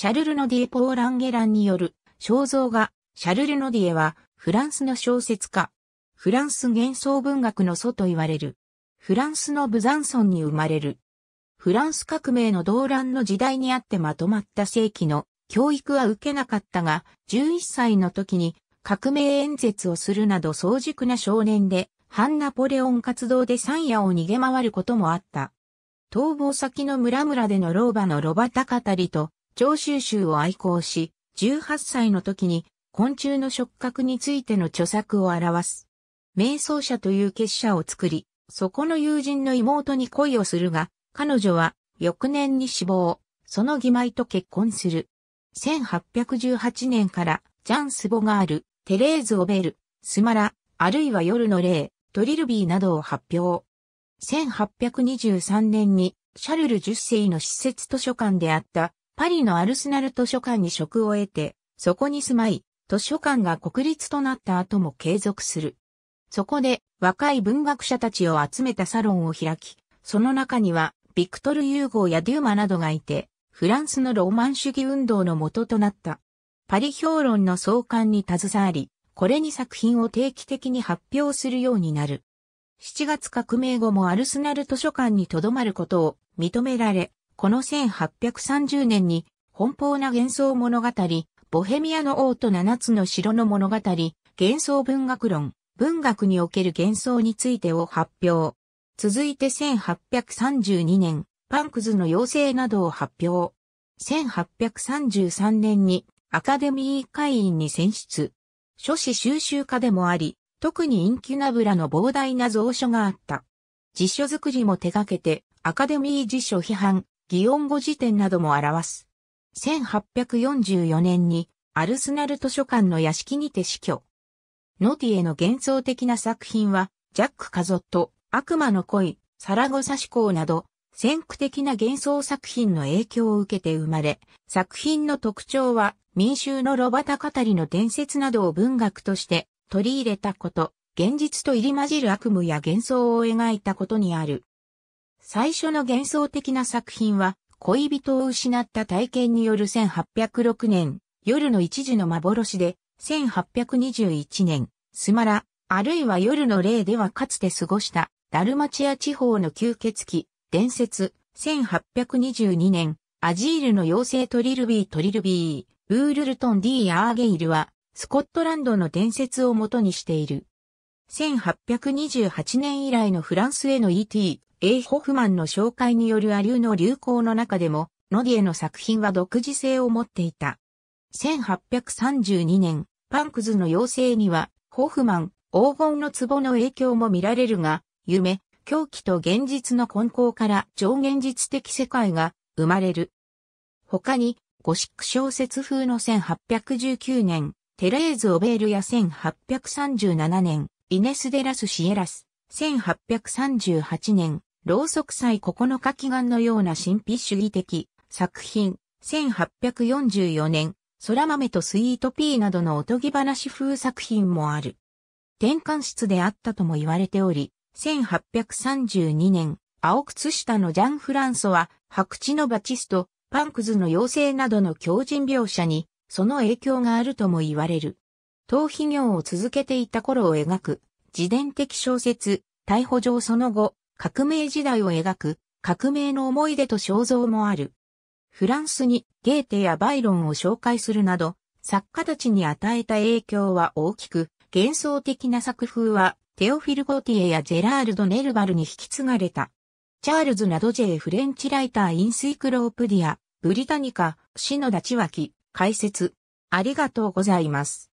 シャルル・ノディエ・ポー・ランゲランによる肖像画、シャルル・ノディエは、フランスの小説家。フランス幻想文学の祖と言われる。フランスのブザンソンに生まれる。フランス革命の動乱の時代にあってまとまった世紀の教育は受けなかったが、11歳の時に革命演説をするなど早熟な少年で、ハンナポレオン活動で山野を逃げ回ることもあった。逃亡先の村々での老婆のロバタ語りと、長州集を愛好し、18歳の時に昆虫の触覚についての著作を表す。瞑想者という結社を作り、そこの友人の妹に恋をするが、彼女は翌年に死亡、その義妹と結婚する。1818年からジャン・スボガール、テレーズ・オベル、スマラ、あるいは夜の霊、トリルビーなどを発表。1823年にシャルル10世の施設図書館であったパリのアルスナル図書館に職を得て、そこに住まい、図書館が国立となった後も継続する。そこで若い文学者たちを集めたサロンを開き、その中にはビクトル・ユーゴーやデューマなどがいて、フランスのローマン主義運動の元となった。パリ評論の創刊に携わり、これに作品を定期的に発表するようになる。7月革命後もアルスナル図書館に留まることを認められ、この1830年に、奔放な幻想物語、ボヘミアの王と七つの城の物語、幻想文学論、文学における幻想についてを発表。続いて1832年、パンクズの妖精などを発表。1833年にアカデミー会員に選出。書誌収集家でもあり、特にインキュナブラの膨大な蔵書があった。辞書作りも手掛けて、アカデミー辞書批判、擬音語辞典なども表す。1844年にアルスナル図書館の屋敷にて死去。ノティエの幻想的な作品は、ジャック・カゾット、悪魔の恋、サラゴサ思考など、先駆的な幻想作品の影響を受けて生まれ、作品の特徴は民衆のロバタ語りの伝説などを文学として取り入れたこと、現実と入り混じる悪夢や幻想を描いたことにある。最初の幻想的な作品は、恋人を失った体験による1806年、夜の一時の幻で、1821年、スマラ、あるいは夜の霊ではかつて過ごした、ダルマチア地方の吸血鬼、伝説、1822年、アジールの妖精トリルビートリルビー、ウールルトン・ディアーゲイルは、スコットランドの伝説を元にしている。1828年以来のフランスへの ET、A. ホフマンの紹介によるアリューの流行の中でも、ノディエの作品は独自性を持っていた。1832年、パンクズの妖精には、ホフマン、黄金の壺の影響も見られるが、夢、狂気と現実の根高から超現実的世界が生まれる。他に、ゴシック小説風の1819年、テレーズ・オベールや1837年、イネス・デラス・シエラス、1838年、ろうそく祭9日祈願のような神秘主義的作品、1844年、空豆とスイートピーなどのおとぎ話風作品もある。転換室であったとも言われており、1832年、青靴下のジャン・フランソは、白地のバチスト、パンクズの妖精などの狂人描写に、その影響があるとも言われる。逃避業を続けていた頃を描く、自伝的小説、逮捕状その後、革命時代を描く革命の思い出と肖像もある。フランスにゲーテやバイロンを紹介するなど、作家たちに与えた影響は大きく、幻想的な作風はテオフィル・ゴティエやジェラールド・ネルバルに引き継がれた。チャールズ・ナドジェ・フレンチライター・インスイクロープディア、ブリタニカ、の立ち脇、解説。ありがとうございます。